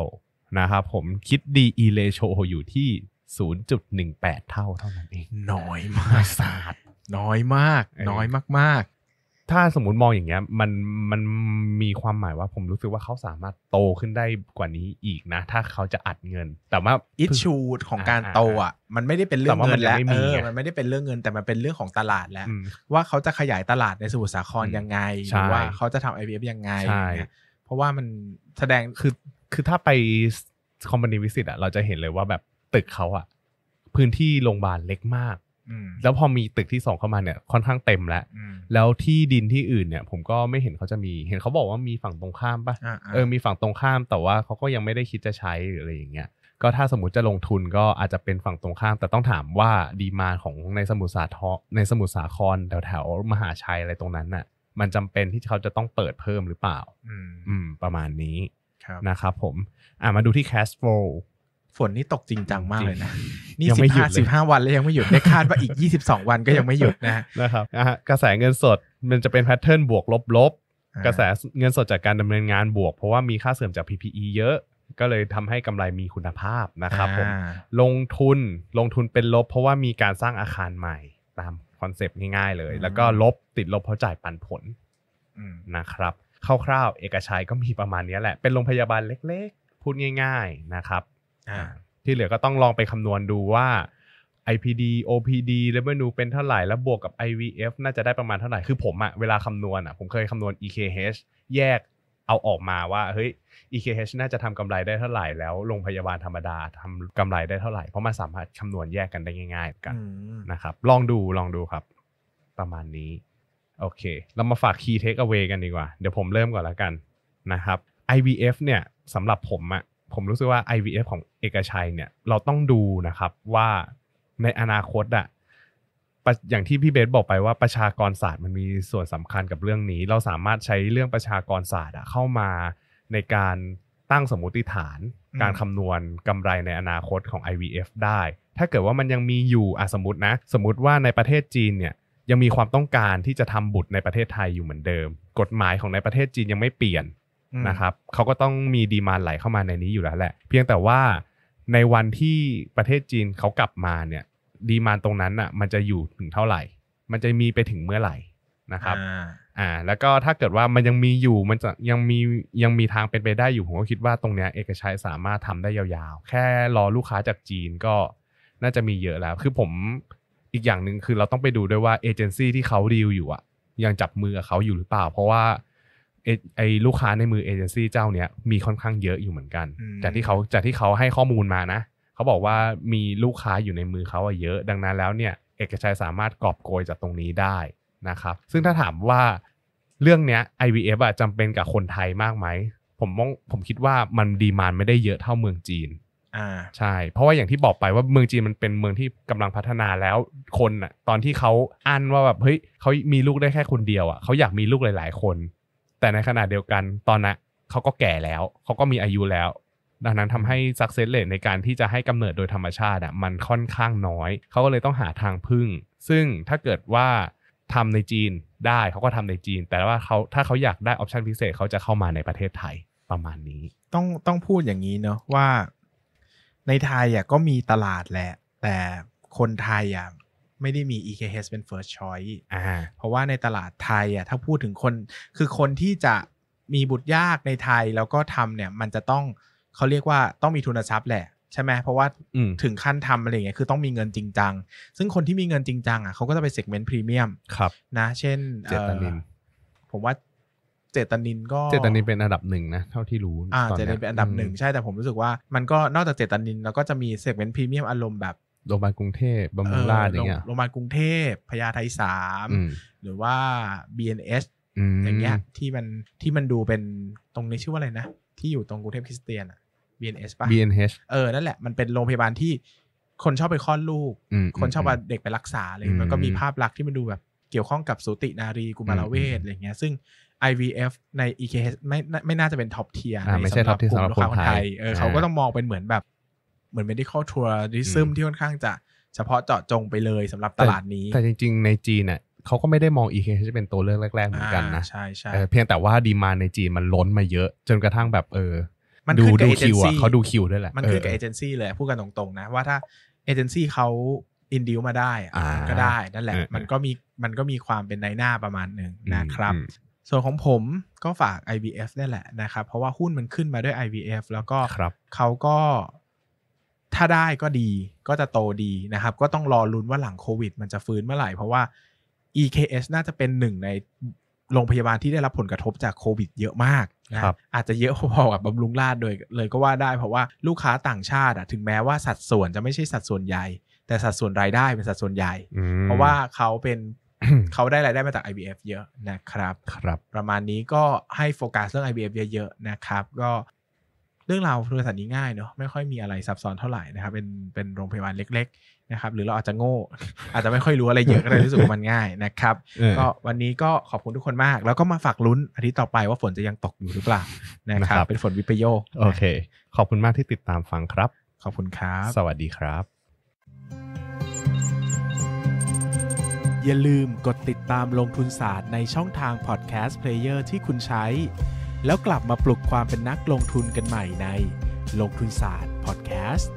[SPEAKER 2] นะครับผมคิด DE ratio อยู่ที่0.18 เท่าเท่านั้
[SPEAKER 1] นเองน้อยมากศาสตร์
[SPEAKER 2] น้อยมากน้อยมากถ้าสมมติมองอย่างเงี้ย มันมันมีความหมายว่าผมรู้สึกว่าเขาสามารถโตขึ้นได้กว่านี้อีกนะ ถ้าเขาจะอัดเงินแต่ว่าอิชูดของการโตอ่ะ มันไม่ได้เป็นเรื่องเงินแล้วเออมันไม
[SPEAKER 1] ่ได้เป็นเรื่องเงิน แต่มันเป็นเรื่องของตลาดแล้ว ว่าเขาจะขยายตลาดในสมุทรสาครยังไงหรือว่าเขาจะทำไอพีเอฟยังไงเพราะว่ามันแสดงคือค
[SPEAKER 2] ือถ้าไปคอมพานีวิสิตอ่ะเราจะเห็นเลยว่าแบบตึกเขาอ่ะพื้นที่โรงพยาบาลเล็กมากแล้วพอมีตึกที่สองเข้ามาเนี่ยค่อนข้างเต็มแล้ว แล้วที่ดินที่อื่นเนี่ย ผมก็ไม่เห็นเขาจะมีเห็นเขาบอกว่ามีฝั่งตรงข้ามปะ่ะเออมีฝั่งตรงข้ามแต่ว่าเขาก็ยังไม่ได้คิดจะใช้หรืออะไรอย่างเงี้ยก็ถ้าสมมติจะลงทุนก็อาจจะเป็นฝั่งตรงข้าม แต่ต้องถามว่าดีมาของในสมุทรสาทในสมุทรสาครแถวแถวมหาชัยอะไรตรงนั้นน่ะมันจำเป็นที่เขาจะต้องเปิดเพิ่มหรือเปล่าอืมประมาณนี้นะครับผมอ่ามาดูที่ cash flow ฝนนี่ตกจริงจังมากเลยนะ นี่สิบห้าสิบห้าวันแล้วยังไม่หยุด ได้คาดว่าอีกยี่สิบสองวันก็ยังไม่หยุดนะนะครับ กระแสเงินสดมันจะเป็นแพทเทิร์นบวก ลบ ลบ กระแสเงินสดจากการดำเนินงานบวกเพราะว่ามีค่าเสื่อมจาก PPE เยอะ ก็เลยทำให้กำไรมีคุณภาพนะครับผม ลงทุนลงทุนเป็นลบ เพราะว่ามีการสร้างอาคารใหม่ตามคอนเซปต์ง่าย ๆ เลย แล้วก็ลบติดลบเพราะจ่ายปันผลนะครับ คร่าวๆเอกชัยก็มีประมาณนี้แหละ เป็นโรงพยาบาลเล็ก ๆ พูดง่าย ๆ นะครับที่เหลือก็ต้องลองไปคำนวณดูว่า IPD OPD revenue เป็นเท่าไหร่ แล้วบวกกับ IVF น่าจะได้ประมาณเท่าไหร่ คือผมอะเวลาคำนวณอะผมเคยคำนวณ EKH แยกเอาออกมาว่าเฮ้ย EKH น่าจะทำกำไรได้เท่าไหร่ แล้วโรงพยาบาลธรรมดาทำกำไรได้เท่าไหร่ เพราะมันสามารถคำนวณแยกกันได้ง่ายๆกันนะครับ ลองดูลองดูครับ ประมาณนี้ โอเค เรามาฝาก key take away กันดีกว่า เดี๋ยวผมเริ่มก่อนละกันนะครับ IVF เนี่ยสำหรับผมอะผมรู้สึกว่า IVF ของเอกชัยเนี่ยเราต้องดูนะครับว่าในอนาคตอะอย่างที่พี่เบสบอกไปว่าประชากรศาสตร์มันมีส่วนสำคัญกับเรื่องนี้ เราสามารถใช้เรื่องประชากรศาสตร์เข้ามาในการตั้งสมมติฐาน การคำนวณกำไรในอนาคตของ IVF ได้ ถ้าเกิดว่ามันยังมีอยู่อ่ะสมมตินะสมมติว่าในประเทศจีนเนี่ยยังมีความต้องการที่จะทำบุตรในประเทศไทยอยู่เหมือนเดิม กฎหมายของในประเทศจีนยังไม่เปลี่ยนนะครับเขาก็ต้องมีดีมานไหลเข้ามาในนี้อยู่แล้วแหละ เพียงแต่ว่าในวันที่ประเทศจีนเขากลับมาเนี่ยดีมานตรงนั้นอ่ะมันจะอยู่ถึงเท่าไหร่ มันจะมีไปถึงเมื่อไหร่นะครับอ่า แล้วก็ถ้าเกิดว่ามันยังมีอยู่มันจะยังมียังมีทางเป็นไปได้อยู่ ผมก็คิดว่าตรงเนี้ยเอกชัยสามารถทำได้ยาวๆ แค่รอลูกค้าจากจีนก็น่าจะมีเยอะแล้ว คือผมอีกอย่างหนึ่งคือเราต้องไปดูด้วยว่าเอเจนซี่ที่เขาดีลอยู่อ่ะ ยังจับมือกับเขาอยู่หรือเปล่า เพราะว่าไอ้ลูกค้าในมือเอเจนซี่เจ้าเนี้ยมีค่อนข้างเยอะอยู่เหมือนกัน จากที่เขาจากที่เขาให้ข้อมูลมานะ เขาบอกว่ามีลูกค้าอยู่ในมือเขาเยอะ ดังนั้นแล้วเนี่ย เอกชัยสามารถกอบโกยจากตรงนี้ได้นะครับซึ่งถ้าถามว่าเรื่องเนี้ย IVF อะจำเป็นกับคนไทยมากไหมผมมองผมคิดว่ามันดีมานไม่ได้เยอะเท่าเมืองจีนอ่าใช่ เพราะว่าอย่างที่บอกไปว่าเมืองจีนมันเป็นเมืองที่กำลังพัฒนาแล้ว คนอะตอนที่เขาอั้นว่าแบบเฮ้ยเขามีลูกได้แค่คนเดียวอะเขาอยากมีลูกหลายๆคนแต่ในขณะเดียวกันตอนนั้นเขาก็แก่แล้ว เขาก็มีอายุแล้ว ดังนั้นทำให้ success rate ในการที่จะให้กำเนิดโดยธรรมชาติอ่ะมันค่อนข้างน้อย เขาก็เลยต้องหาทางพึ่ง ซึ่งถ้าเกิดว่าทำในจีนได้เขาก็ทำในจีน แต่ว่าเขาถ้าเขาอยากได้ออปชันพิเศษเขาจะเข้ามาในประเทศไทยประมาณนี้
[SPEAKER 1] ต้องต้องพูดอย่างนี้เนาะว่า ในไทยอ่ะก็มีตลาดแหละ แต่คนไทยอ่ะไม่ได้มี EKH เป็น first choice เพราะว่าในตลาดไทยอ่ะถ้าพูดถึงคนคือคนที่จะมีบุตรยากในไทยแล้วก็ทำเนี่ยมันจะต้องเขาเรียกว่าต้องมีทุนทรัพย์แหละใช่ไหมเพราะว่าถึงขั้นทำอะไรเงี้ยคือต้องมีเงินจริงจังซึ่งคนที่มีเงินจริงจังอ่ะเขาก็จะไปเซกเมนต์พรีเมียมครับนะ เช่นเจตนิน ผมว่าเจตนินก็เจตนิ
[SPEAKER 2] นเป็นอันดับหนึ่งนะ เท่าที่รู้อ่าเจตนินเป็นอันดับหนึ่ง
[SPEAKER 1] ใช่แต่ผมรู้สึกว่า มันก็นอกจากเจตนิน แล้วก็จะมีเซกเมนต์พรีเมียมอารมณ์แบบ
[SPEAKER 2] โรงพยาบาลกรุงเทพบำรุงราษฎร์อย่างเงี้ย
[SPEAKER 1] โรงพยาบาลกรุงเทพพญาไทสามหรือว่า BNS อย่างเงี้ย ที่มัน ที่มันดูเป็น ตรงนี้ชื่อว่าอะไรนะ ที่อยู่ตรงกรุงเทพคริสเตียนอะ BNS ป่ะ BNH เออ นั่นแหละ มันเป็นโรงพยาบาลที่ คนชอบไปคลอดลูก คนชอบเอาเด็กไปรักษาเลยมันก็มีภาพลักษณ์ที่มันดูแบบ เกี่ยวข้องกับสูตินารี กุมารเวชอะไรเงี้ย ซึ่ง IVF ใน e k s ไม่ ไม่น่าจะเป็นท็อปเทียร์ในสำหรับกลุ่มลูกค้าคนไทย เออ เขาก็ต้องมองเป็นเหมือนแบบเหมือนเ m e d i c a ทัวริซึมที่ค่อนข้างจะ เฉพาะเจาะจงไปเลยสำหรับตลาดนี้ แต่
[SPEAKER 2] จริงๆในจีนเนี่ยเขาก็ไม่ได้มองอีเคจะเป็นตัวเลือกแรกๆ เหมือนกันนะใช่ใช่เพียงแต่ว่าดีมาในจีนมันล้นมาเยอะ จนกระทั่งแบบเออมันดูดูคิวอ่ะเขาดูคิวด้วยแหละ มันคือกับเอเ
[SPEAKER 1] จนซี่เลยพูดกันตรงๆ นะ ว่าถ้าเอเจนซี่เขาอินดิวมาได้ ก็ได้ นั่นแหละ มันก็มีมันก็มีความเป็นในหน้าประมาณหนึ่งนะครับ ส่วนของผมก็ฝาก IBF ได้แหละนะครับเพราะว่าหุ้นมันขึ้นมาด้วย IBF แล้วก็เขาก็ถ้าได้ก็ดีก็จะโตดีนะครับก็ต้องรอลุ้นว่าหลังโควิดมันจะฟื้นเมื่อไหร่ เพราะว่า EKS น่าจะเป็นหนึ่งในโรงพยาบาลที่ได้รับผลกระทบจากโควิดเยอะมากนะครับอาจจะเยอะพอๆกับบำรุงราชโดยเลยก็ว่าได้เพราะว่าลูกค้าต่างชาติถึงแม้ว่าสัดส่วนจะไม่ใช่สัดส่วนใหญ่ แต่สัดส่วนรายได้เป็นสัดส่วนใหญ่เพราะว่าเขาเป็นเขาได้รายได้มาจาก IBF เยอะนะครับ ครับประมาณนี้ก็ให้โฟกัสเรื่อง IBF เยอะๆนะครับก็รื่องราวบริษัทนี้ง่ายเนาะไม่ค่อยมีอะไรซับซ้อนเท่าไหร่นะครับ เป็นเป็นโรงพยาบาลเล็กๆนะครับหรือเราอาจจะโง่ อาจจะไม่ค่อยรู้อะไรเยอะก็เลยรู้สึกว่ามันง่ายนะครับก็วันนี้ก็ขอบคุณทุกคนมาก แล้วก็มาฝากลุ้นอาทิตย์ต่อไปว่าฝนจะยังตกอยู่หรือเปล่านะครับเป็นฝนวิปโยคโอเค
[SPEAKER 2] ขอบคุณมากที่ติดตามฟังครับ ขอบคุณครับส
[SPEAKER 1] วัสดีครับอย่าลืมกดติดตามลงทุนศาสตร์ในช่องทางพอดแคสต์เพลเยอร์ที่คุณใช้แล้วกลับมาปลุกความเป็นนักลงทุนกันใหม่ในลงทุนศาสตร์พอดแคสต์